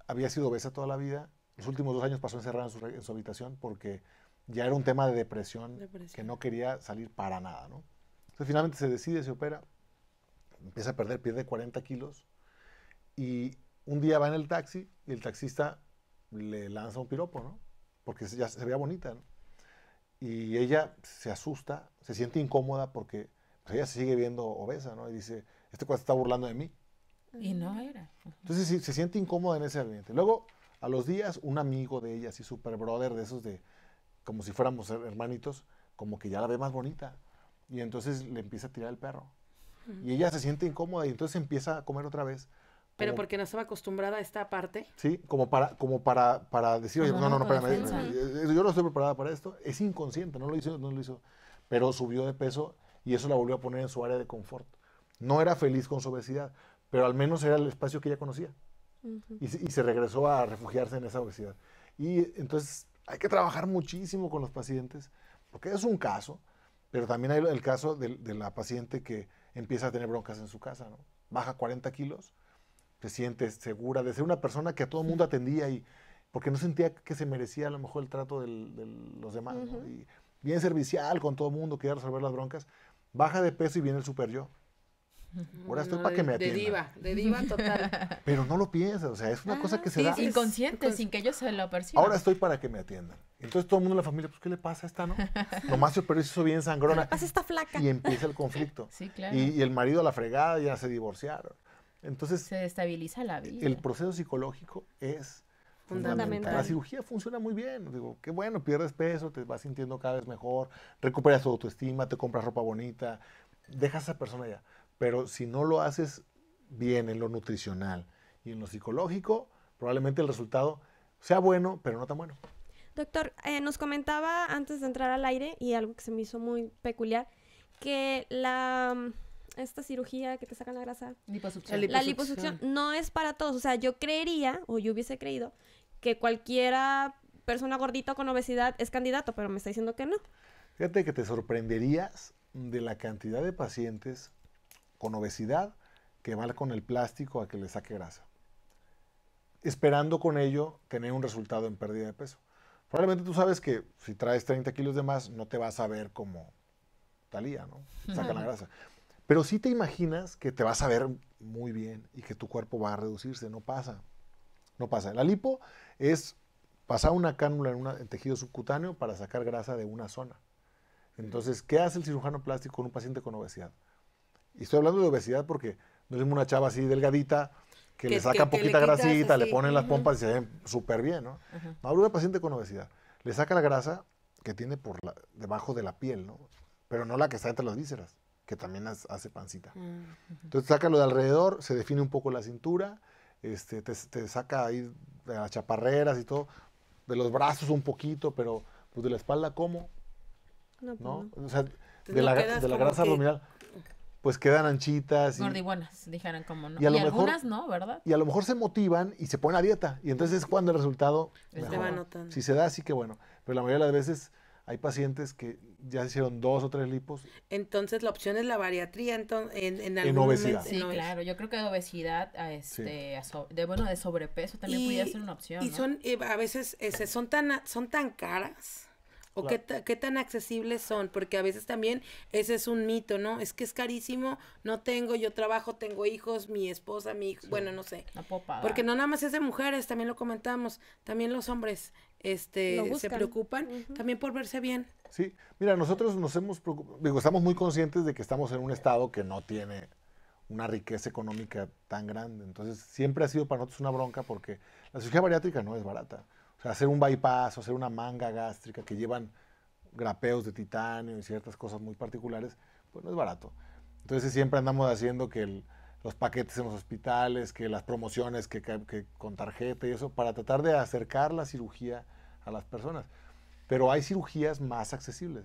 había sido obesa toda la vida. Los últimos dos años pasó encerrada en su, en su habitación porque ya era un tema de depresión, que no quería salir para nada, ¿no? Entonces finalmente se decide, se opera, empieza a perder, pierde 40 kilos y un día va en el taxi y el taxista le lanza un piropo, ¿no? Porque ya se veía bonita, ¿no? Y ella se asusta, se siente incómoda porque pues, ella se sigue viendo obesa, ¿no? Y dice, este cuate está burlando de mí. Y no era. Entonces sí, se siente incómoda en ese ambiente. Luego, a los días, un amigo de ella, así super brother de esos de, como si fuéramos hermanitos, como que ya la ve más bonita. Y entonces le empieza a tirar el perro. Y ella se siente incómoda y entonces empieza a comer otra vez. Pero porque no estaba acostumbrada a esta parte. Sí, como para, como para, para decir, oye, no, no, no, espérame, eh, eh, eh, yo no estoy preparada para esto. Es inconsciente, no lo hizo, no lo hizo. Pero subió de peso y eso la volvió a poner en su área de confort. No era feliz con su obesidad, pero al menos era el espacio que ella conocía. y, se regresó a refugiarse en esa obesidad. Y entonces hay que trabajar muchísimo con los pacientes, porque es un caso, pero también hay el caso de, de la paciente que empieza a tener broncas en su casa, ¿no? Baja 40 kilos te sientes segura de ser una persona que a todo mundo atendía y porque no sentía que se merecía a lo mejor el trato de los demás. y bien servicial con todo el mundo, quería resolver las broncas. Baja de peso y viene el super yo. Ahora estoy mm, para que me atiendan De diva, de diva total. *laughs* Pero no lo piensas, o sea, es una cosa que se da. Inconsciente, sin que ellos se lo perciban. Ahora estoy para que me atiendan. Entonces todo el mundo en la familia, pues, ¿qué le pasa a esta, no? *laughs* Nomás se hizo bien sangrona. pasa esta flaca? Y empieza el conflicto. Y, el marido a la fregada, ya se divorciaron. Entonces, se estabiliza la vida. El proceso psicológico es fundamental. La cirugía funciona muy bien. Digo, qué bueno, pierdes peso, te vas sintiendo cada vez mejor, recuperas tu autoestima, te compras ropa bonita, dejas a esa persona ya. Pero si no lo haces bien en lo nutricional y en lo psicológico, probablemente el resultado sea bueno, pero no tan bueno. Doctor, eh, nos comentaba antes de entrar al aire y algo que se me hizo muy peculiar, que la esta cirugía que te sacan la grasa. La, liposucción. la liposucción no es para todos. O sea, yo creería, o yo hubiese creído, que cualquiera persona gordita con obesidad es candidato, pero me está diciendo que no. Fíjate que te sorprenderías de la cantidad de pacientes con obesidad que van con el plástico a que le saque grasa, esperando con ello tener un resultado en pérdida de peso. Probablemente tú sabes que si traes 30 kilos de más no te vas a ver como Talía, ¿no? sacan la grasa. Pero si te imaginas que te vas a ver muy bien y que tu cuerpo va a reducirse, no pasa. No pasa. La lipo es pasar una cánula en, una, tejido subcutáneo para sacar grasa de una zona. Entonces, ¿qué hace el cirujano plástico con un paciente con obesidad? Y estoy hablando de obesidad porque no es una chava así delgadita que, le saca poquita grasita, le ponen las pompas y se ven súper bien, ¿no? Hablo un paciente con obesidad. Le saca la grasa que tiene por debajo de la piel, ¿no? Pero no la que está entre las vísceras que también hace pancita. Ah, entonces saca lo de alrededor, se define un poco la cintura, este, te, saca ahí de las chaparreras y todo, de los brazos un poquito, pero pues de la espalda ¿cómo? No, pues ¿no? O sea, de, la, de la, grasa abdominal pues quedan anchitas. Y, dijeron, dijeran como no. Y, algunas no, ¿verdad? Y a lo mejor se motivan y se ponen a dieta. Y entonces es cuando el resultado. Este va notando. Si se da, sí que bueno. Pero la mayoría de las veces hay pacientes que ya hicieron dos o tres lipos. Entonces la opción es la bariatría en, en, algún obesidad. Momento, sí, claro, yo creo que obesidad, este, de, bueno, de sobrepeso también y, podría ser una opción. Y son, eh, a veces eh, son, tan, son tan caras qué, tan accesibles son? Porque a veces también ese es un mito, ¿no? Es que es carísimo, no tengo, yo trabajo, tengo hijos, mi esposa, mi hijo, bueno, no sé. Porque no nada más es de mujeres, también lo comentamos, también los hombres este, se preocupan también por verse bien. Sí, mira, nosotros nos hemos digo, estamos muy conscientes de que estamos en un estado que no tiene una riqueza económica tan grande. Entonces, siempre ha sido para nosotros una bronca porque la cirugía bariátrica no es barata. O sea, hacer un bypass o hacer una manga gástrica que llevan grapeos de titanio y ciertas cosas muy particulares, pues no es barato. Entonces siempre andamos haciendo que los paquetes en los hospitales, que las promociones que, con tarjeta y eso, para tratar de acercar la cirugía a las personas. Pero hay cirugías más accesibles.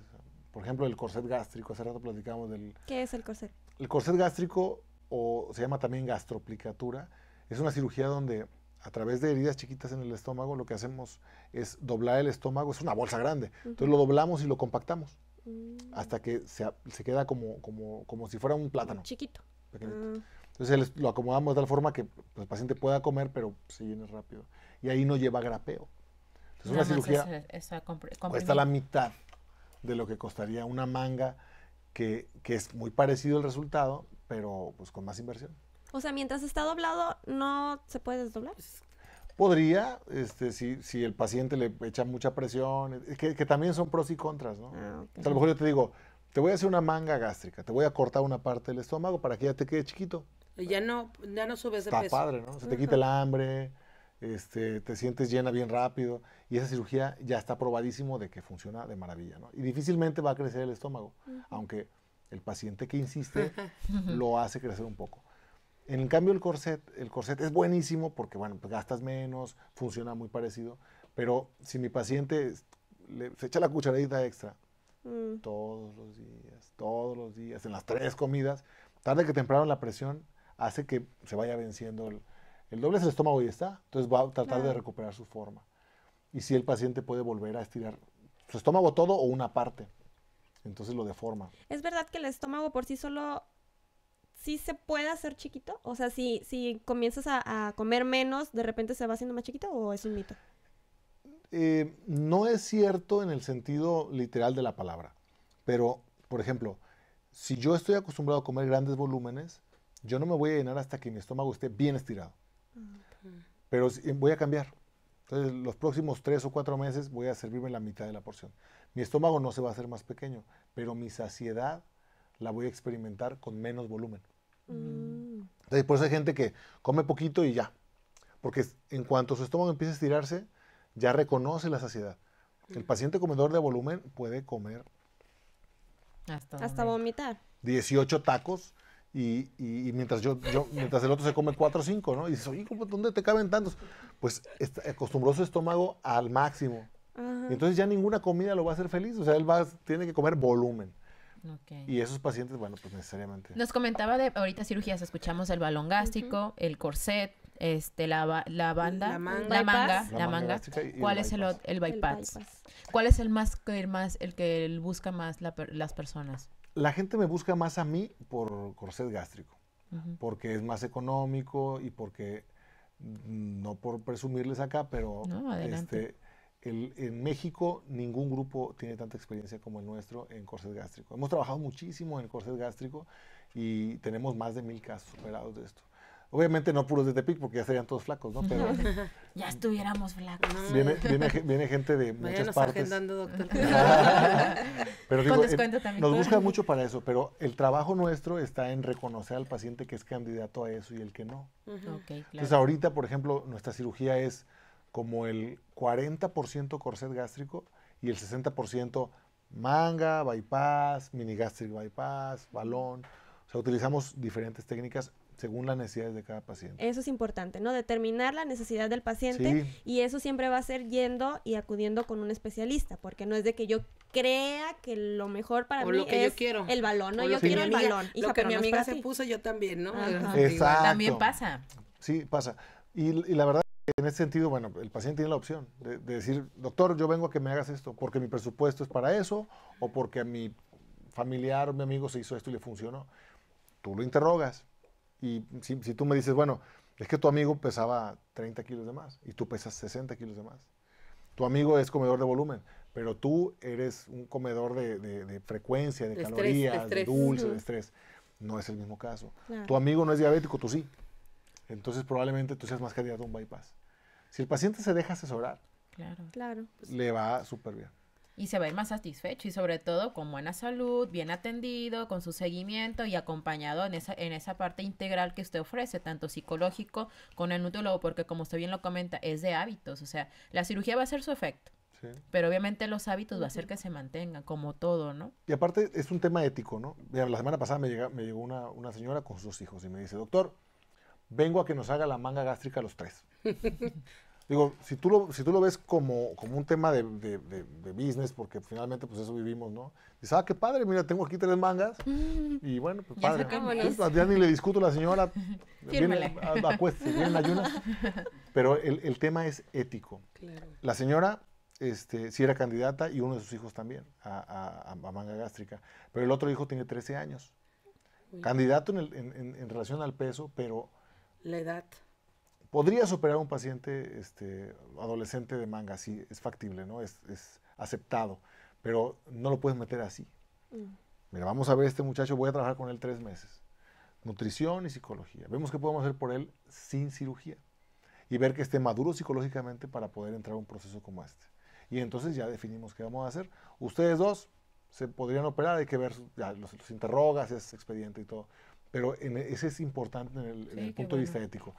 Por ejemplo, el corset gástrico, hace rato platicamos del... ¿Qué es el corset? El corset gástrico, o se llama también gastroplicatura, es una cirugía donde a través de heridas chiquitas en el estómago, lo que hacemos es doblar el estómago, es una bolsa grande. Entonces lo doblamos y lo compactamos mm. hasta que se, queda como, como, si fuera un plátano. Chiquito. Ah. Entonces lo acomodamos de tal forma que pues, el paciente pueda comer, pero se llene rápido. Y ahí no lleva grapeo. Entonces una cirugía cuesta la mitad de lo que costaría una manga, que, es muy parecido el resultado, pero pues con más inversión. O sea, mientras está doblado, ¿no se puede desdoblar? Pues, podría, este, si, si el paciente le echa mucha presión, eh, que, también son pros y contras, ¿no? Ah, a lo mejor yo te digo, te voy a hacer una manga gástrica, te voy a cortar una parte del estómago para que ya te quede chiquito. ya no, ya no subes de Está padre, ¿no? Se te quita el hambre, este, te sientes llena bien rápido y esa cirugía ya está probadísimo de que funciona de maravilla, ¿no? Y difícilmente va a crecer el estómago, aunque el paciente que insiste *laughs* lo hace crecer un poco. En cambio el corset, el corset es buenísimo porque, bueno, pues, gastas menos, funciona muy parecido, pero si mi paciente le, se echa la cucharadita extra mm. todos los días, todos los días, en las tres comidas, tarde que temprano la presión hace que se vaya venciendo el, doble es estómago y está, entonces va a tratar de recuperar su forma. Y si el paciente puede volver a estirar su estómago todo o una parte, entonces lo deforma. Es verdad que el estómago por sí solo sí se puede hacer chiquito? O sea, si, si comienzas a, comer menos, ¿de repente se va haciendo más chiquito o es un mito? Eh, no es cierto en el sentido literal de la palabra, pero, por ejemplo, si yo estoy acostumbrado a comer grandes volúmenes, yo no me voy a llenar hasta que mi estómago esté bien estirado. Ah, pero voy a cambiar. Entonces, los próximos tres o cuatro meses voy a servirme la mitad de la porción. Mi estómago no se va a hacer más pequeño, pero mi saciedad la voy a experimentar con menos volumen. Mm. Después hay gente que come poquito y ya. Porque en cuanto su estómago empieza a estirarse, ya reconoce la saciedad. El mm. paciente comedor de volumen puede comer hasta, vomitar. 18 tacos. Y, mientras yo, mientras el otro se come 4 o 5. ¿no? Y dice, oye, ¿dónde te caben tantos? Pues acostumbró su estómago al máximo. entonces ya ninguna comida lo va a hacer feliz. O sea, él tiene que comer volumen. Y esos pacientes, bueno, pues necesariamente. Nos comentaba de ahorita cirugías, escuchamos el balón gástrico, el corset, este la, la banda, la manga, la manga, ¿Cuál es El, el, bypass? ¿Cuál es el más el más el que busca más las personas? La gente me busca más a mí por corset gástrico, porque es más económico y porque mm, no por presumirles acá, pero no, este en México ningún grupo tiene tanta experiencia como el nuestro en corset gástrico. Hemos trabajado muchísimo en corset gástrico y tenemos más de mil casos superados de esto. Obviamente no puros de Tepic porque ya serían todos flacos, ¿no? *laughs* ya estuviéramos flacos. Viene, gente de muchas partes. agendando, doctor. *laughs* pero Nos buscan mucho para eso, pero el trabajo nuestro está en reconocer al paciente que es candidato a eso y el que no. Entonces ahorita, por ejemplo, nuestra cirugía es como el 40% corset gástrico y el 60% manga, bypass, mini gástrico bypass, balón. O sea, utilizamos diferentes técnicas según las necesidades de cada paciente. Eso es importante, ¿no? Determinar la necesidad del paciente y eso siempre va a ser yendo y acudiendo con un especialista, porque no es de que yo crea que lo mejor para mí es yo quiero. el balón, ¿no? yo quiero el balón. Hija, lo que mi amiga se puso yo también, ¿no? Exacto. También pasa. Sí, pasa. y la verdad en ese sentido, bueno, el paciente tiene la opción de, decir, doctor, yo vengo a que me hagas esto porque mi presupuesto es para eso o porque a mi familiar o mi amigo se hizo esto y le funcionó. Tú lo interrogas y si, tú me dices, bueno, es que tu amigo pesaba 30 kilos de más y tú pesas 60 kilos de más. Tu amigo es comedor de volumen, pero tú eres un comedor de, frecuencia, de, calorías, de, dulce, de estrés. No es el mismo caso. Tu amigo no es diabético, tú sí. Entonces probablemente tú seas más candidato a un bypass. Si el paciente se deja asesorar, claro. Claro, le va súper bien. Y se va a ir más satisfecho y sobre todo con buena salud, bien atendido, con su seguimiento y acompañado en esa, parte integral que usted ofrece, tanto psicológico con el nutriólogo, porque como usted bien lo comenta, es de hábitos. O sea, la cirugía va a ser su efecto. Pero obviamente los hábitos va a hacer que se mantengan, como todo, ¿no? Y aparte es un tema ético, ¿no? La semana pasada me, llega, me llegó una, una señora con sus hijos y me dice, doctor, vengo a que nos haga la manga gástrica a los tres. Digo, si tú lo, si tú lo ves como, como un tema de, business, porque finalmente pues eso vivimos, ¿no? Dices, ah, qué padre, mira, tengo aquí tres mangas. *laughs* Y bueno, pues padre. Ya, ni le discuto a la señora. *laughs* viene, a, viene ayunas. Pero el, tema es ético. La señora este, sí era candidata y uno de sus hijos también a, manga gástrica. Pero el otro hijo tiene 13 años. Candidato en, el, en relación al peso, pero la edad. Podrías operar a un paciente este, adolescente de manga, sí, es factible, ¿no? Es, aceptado, pero no lo puedes meter así. Mm. Mira, vamos a ver este muchacho, voy a trabajar con él tres meses. Nutrición y psicología. Vemos qué podemos hacer por él sin cirugía y ver que esté maduro psicológicamente para poder entrar a un proceso como este. Y entonces ya definimos qué vamos a hacer. Ustedes dos se podrían operar, hay que ver, ya los, los interrogas, es expediente y todo pero e, ese es importante en el, punto de vista ético.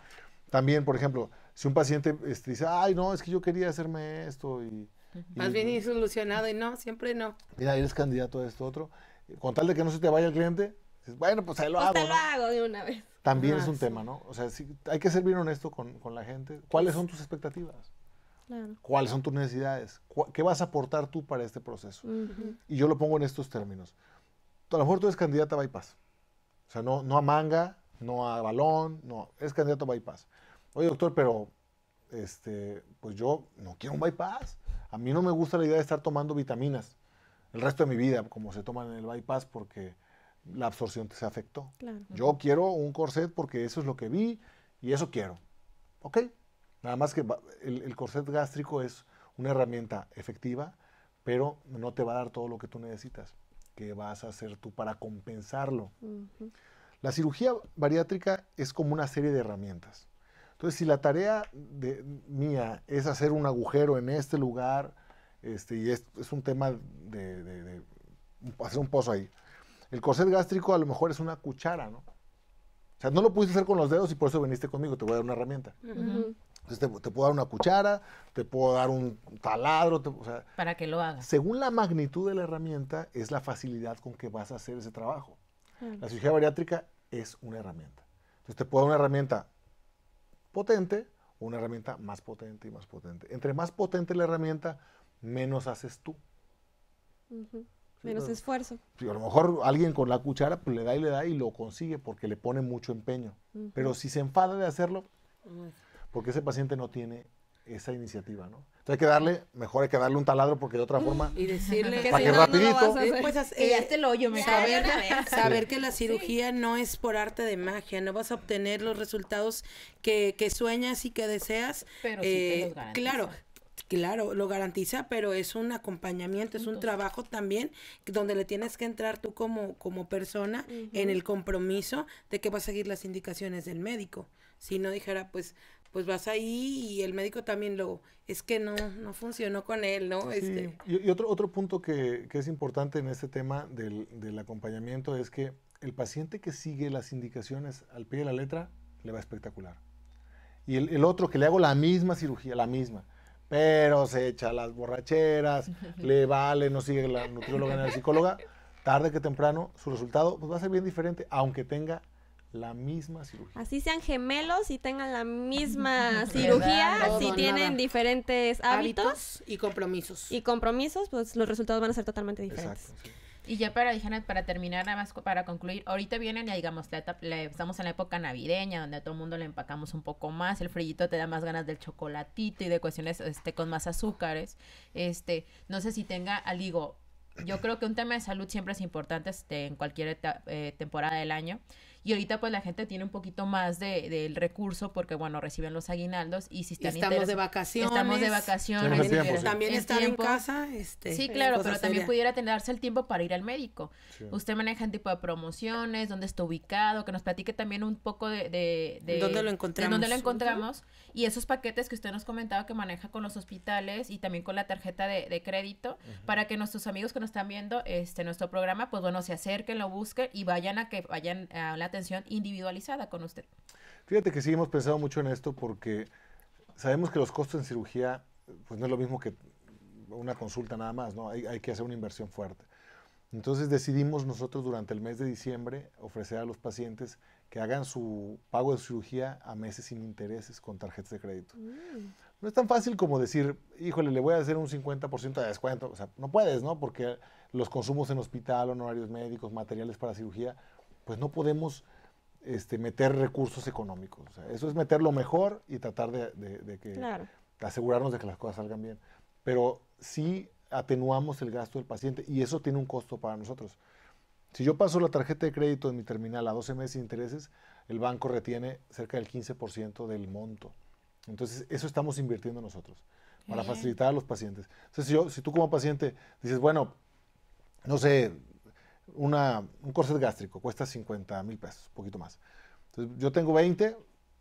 También, por ejemplo, si un paciente este, dice, ay, no, es que yo quería hacerme esto y... Más bien insolucionado y no, siempre no. Mira, eres candidato a esto otro. Con tal de que no se te vaya el cliente, bueno, pues ahí lo pues hago. Te lo hago de una vez. También es ah, un tema, ¿no? O sea, hay que ser bien honesto con, la gente. ¿Cuáles son tus expectativas? ¿Cuáles son tus necesidades? ¿Qué vas a aportar tú para este proceso? Y yo lo pongo en estos términos. A lo mejor tú eres candidata a bypass. O sea, no, a manga, no a balón, no, es candidato a bypass. Oye, doctor, pero este, pues yo no quiero un bypass. A mí no me gusta la idea de estar tomando vitaminas el resto de mi vida, como se toman en el bypass, porque la absorción se afectó. Yo quiero un corset porque eso es lo que vi y eso quiero. ¿Ok? Nada más que el corset gástrico es una herramienta efectiva, pero no te va a dar todo lo que tú necesitas. ¿Qué vas a hacer tú para compensarlo. La cirugía bariátrica es como una serie de herramientas. Entonces, si la tarea de, mía es hacer un agujero en este lugar, este, y es, un tema de, hacer un pozo ahí, el corset gástrico a lo mejor es una cuchara, ¿no? O sea, no lo pudiste hacer con los dedos y por eso viniste conmigo, te voy a dar una herramienta. Entonces te, puedo dar una cuchara, te puedo dar un taladro. o sea, Para que lo hagas. Según la magnitud de la herramienta, es la facilidad con que vas a hacer ese trabajo. Mm. La cirugía bariátrica es una herramienta. Entonces te puedo dar una herramienta potente o una herramienta más potente y más potente. Entre más potente la herramienta, menos haces tú. Menos esfuerzo. a lo mejor alguien con la cuchara pues, le da y le da y lo consigue porque le pone mucho empeño. Pero si se enfada de hacerlo, porque ese paciente no tiene esa iniciativa, ¿no? Entonces hay que darle, mejor hay que darle un taladro porque de otra forma. Y decirle para que, rapidito. ya eh, lo oyo, *laughs* saber, que la cirugía no es por arte de magia, no vas a obtener los resultados que, sueñas y que deseas. Pero sí te eh, los claro, Claro, lo garantiza, pero es un acompañamiento, es un trabajo también donde le tienes que entrar tú como, como persona en el compromiso de que vas a seguir las indicaciones del médico. Si no dijera, pues pues vas ahí y el médico también lo, es que no, no funcionó con él, ¿no? Este, y, otro, otro punto que, es importante en este tema del, acompañamiento es que el paciente que sigue las indicaciones al pie de la letra le va espectacular. Y el, otro que le hago la misma cirugía, la misma, pero se echa las borracheras, *laughs* le vale, no sigue la nutrióloga ni la psicóloga, tarde que temprano su resultado pues, va a ser bien diferente, aunque tenga la misma cirugía. Así sean gemelos y tengan la misma *laughs* cirugía, si tienen diferentes hábitos, y compromisos. Y compromisos, pues los resultados van a ser totalmente diferentes. Y ya para para terminar, nada más para concluir, ahorita vienen, ya digamos, estamos en la época navideña, donde a todo el mundo le empacamos un poco más, el frillito te da más ganas del chocolatito y de cuestiones este, con más azúcares. Este, no sé si tenga, ah, digo, yo creo que un tema de salud siempre es importante este, en cualquier eh, temporada del año. Y ahorita pues la gente tiene un poquito más del de, recurso porque bueno, reciben los aguinaldos y si están estamos de vacaciones. Estamos de vacaciones. También, están en casa. Este, sí, eh, claro, pero también pudiera tenerse el tiempo para ir al médico. Usted maneja un tipo de promociones, dónde está ubicado, que nos platique también un poco de... de, ¿Dónde lo encontramos? dónde lo encontramos. Y esos paquetes que usted nos comentaba que maneja con los hospitales y también con la tarjeta de, crédito para que nuestros amigos que nos están viendo este nuestro programa, pues bueno, se acerquen, lo busquen y vayan a que vayan a la atención individualizada con usted. Fíjate que sí hemos pensado mucho en esto porque sabemos que los costos en cirugía pues no es lo mismo que una consulta nada más, ¿no? Hay, hay que hacer una inversión fuerte. Entonces decidimos nosotros durante el mes de diciembre ofrecer a los pacientes que hagan su pago de cirugía a meses sin intereses con tarjetas de crédito. Mm. No es tan fácil como decir, híjole, le voy a hacer un 50% de descuento. O sea, no puedes, ¿no? Porque los consumos en hospital, honorarios médicos, materiales para cirugía, pues no podemos este, meter recursos económicos. eso es meter lo mejor y tratar de, asegurarnos de que las cosas salgan bien. Pero sí atenuamos el gasto del paciente y eso tiene un costo para nosotros. Si yo paso la tarjeta de crédito en mi terminal a 12 meses de intereses, el banco retiene cerca del 15% del monto. Entonces, eso estamos invirtiendo nosotros para facilitar a los pacientes. si, si tú como paciente dices, bueno, no sé, una, un corset gástrico, cuesta 50 mil pesos, un poquito más. Entonces, yo tengo 20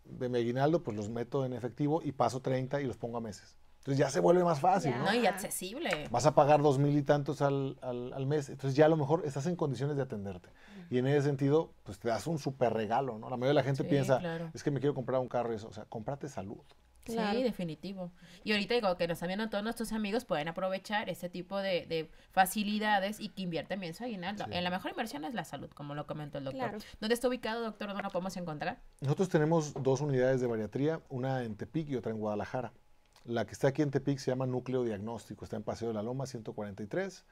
de mi aguinaldo, pues los meto en efectivo y paso 30 y los pongo a meses. Entonces ya se vuelve más fácil, ¿no? Y accesible. Vas a pagar dos mil y tantos al, al, al, mes, entonces ya a lo mejor estás en condiciones de atenderte. Y en ese sentido, pues te das un súper regalo, ¿no? La mayoría de la gente piensa, es que me quiero comprar un carro y eso. O sea, cómprate salud. Sí, definitivo. Y ahorita digo que nos están a todos nuestros amigos pueden aprovechar este tipo de, facilidades y que invierten bien su aguinaldo. En la mejor inversión es la salud, como lo comentó el doctor. ¿Dónde está ubicado, doctor? ¿Dónde lo podemos encontrar? Nosotros tenemos dos unidades de bariatría, una en Tepic y otra en Guadalajara. La que está aquí en Tepic se llama Núcleo Diagnóstico, está en Paseo de la Loma 143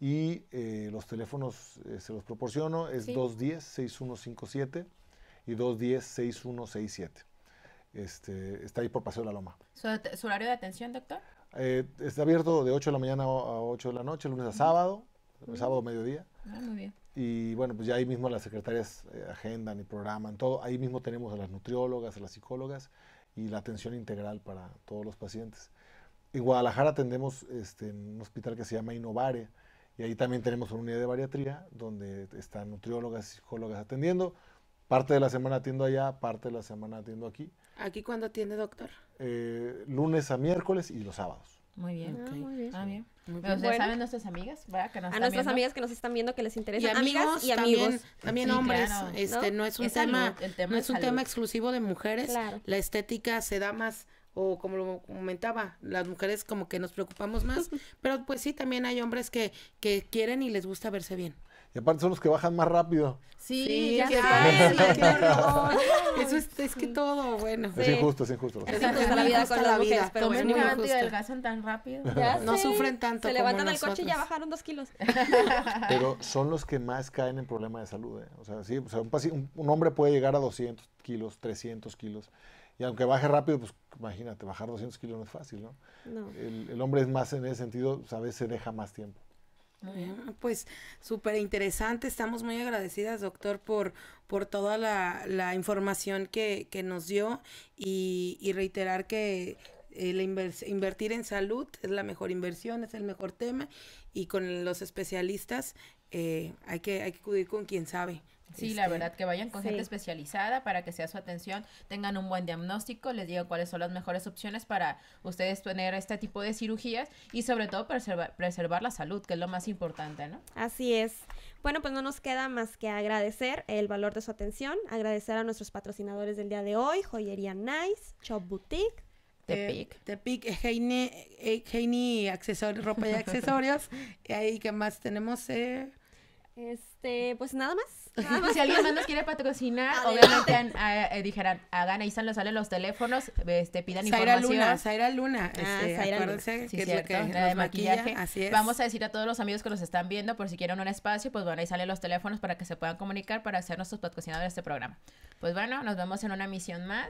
y eh, los teléfonos eh, se los proporciono, es 210 210-6157 y 210-6167. Este, está ahí por Paseo de la Loma. ¿Su, horario de atención, doctor? Eh, está abierto de 8 de la mañana a 8 de la noche, lunes a sábado, sábado mediodía. Ah, muy bien. Y bueno, pues ya ahí mismo las secretarias eh, agendan y programan todo. Ahí mismo tenemos a las nutriólogas, a las psicólogas y la atención integral para todos los pacientes. En Guadalajara atendemos este, en un hospital que se llama Innovare y ahí también tenemos una unidad de bariatría donde están nutriólogas y psicólogas atendiendo. Parte de la semana atiendo allá, parte de la semana atiendo aquí ¿Aquí cuándo atiende, doctor? Eh, lunes a miércoles y los sábados. Muy bien. Ah, muy bien. Ah, saben nuestras amigas, a nuestras amigas que nos están viendo que les interesa. Y amigos, amigas y también, amigos. También hombres. Este ¿no? es un tema, no es un tema exclusivo de mujeres. La estética se da más o como lo comentaba, las mujeres como que nos preocupamos más, *laughs* pero pues sí también hay hombres que que quieren y les gusta verse bien. Y aparte son los que bajan más rápido. Sí, ya Eso es, que todo, bueno. Es injusto, es injusto. Es injusto la vida con la vida. pero bueno, adelgazan tan rápido. no sufren tanto Se levantan al coche y ya bajaron dos kilos. *laughs* Pero son los que más caen en problemas de salud. ¿eh? O sea, sí, o sea, un, un hombre puede llegar a 200 kilos, 300 kilos. Y aunque baje rápido, pues imagínate, bajar 200 kilos no es fácil, ¿no? no. El, el, hombre es más en ese sentido, a veces se deja más tiempo. Ah, pues súper interesante. Estamos muy agradecidas, doctor, por, por toda la, información que, nos dio y, reiterar que eh, invertir en salud es la mejor inversión, es el mejor tema y con los especialistas eh, hay, que, hay que acudir con quien sabe Sí, la este, verdad, que vayan con gente especializada para que sea su atención, tengan un buen diagnóstico, les digo cuáles son las mejores opciones para ustedes tener este tipo de cirugías y sobre todo preservar, preservar la salud, que es lo más importante, ¿no? Así es. Bueno, pues no nos queda más que agradecer el valor de su atención, agradecer a nuestros patrocinadores del día de hoy, Joyería Nice, Shop Boutique. Tepic. Tepic, Heini, Heini, ropa y *laughs* accesorios. y ahí, ¿qué más tenemos? Eh, este, pues *laughs* nada más. Si alguien más nos quiere patrocinar, obviamente ah, eh, dijeran, hagan, ahí salen los teléfonos, este, pidan información. Luna, ah, este, Zaira Luna, acuérdense sí, de maquillaje. Así es. Vamos a decir a todos los amigos que nos están viendo, por si quieren un espacio, pues bueno, ahí salen los teléfonos para que se puedan comunicar para ser nuestros patrocinadores de este programa. Pues bueno, nos vemos en una misión más.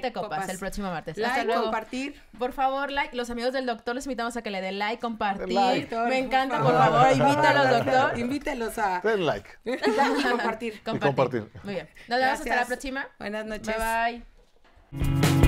Te copas, el próximo martes. Like, compartir. Por favor, like. Los amigos del doctor les invitamos a que le den like, compartir. Me encanta, por favor. Invítalos, doctor. *laughs* Invítelos a. Den like. a *laughs* compartir. compartir. Muy bien. Nos vemos hasta la próxima. Buenas noches. Bye bye.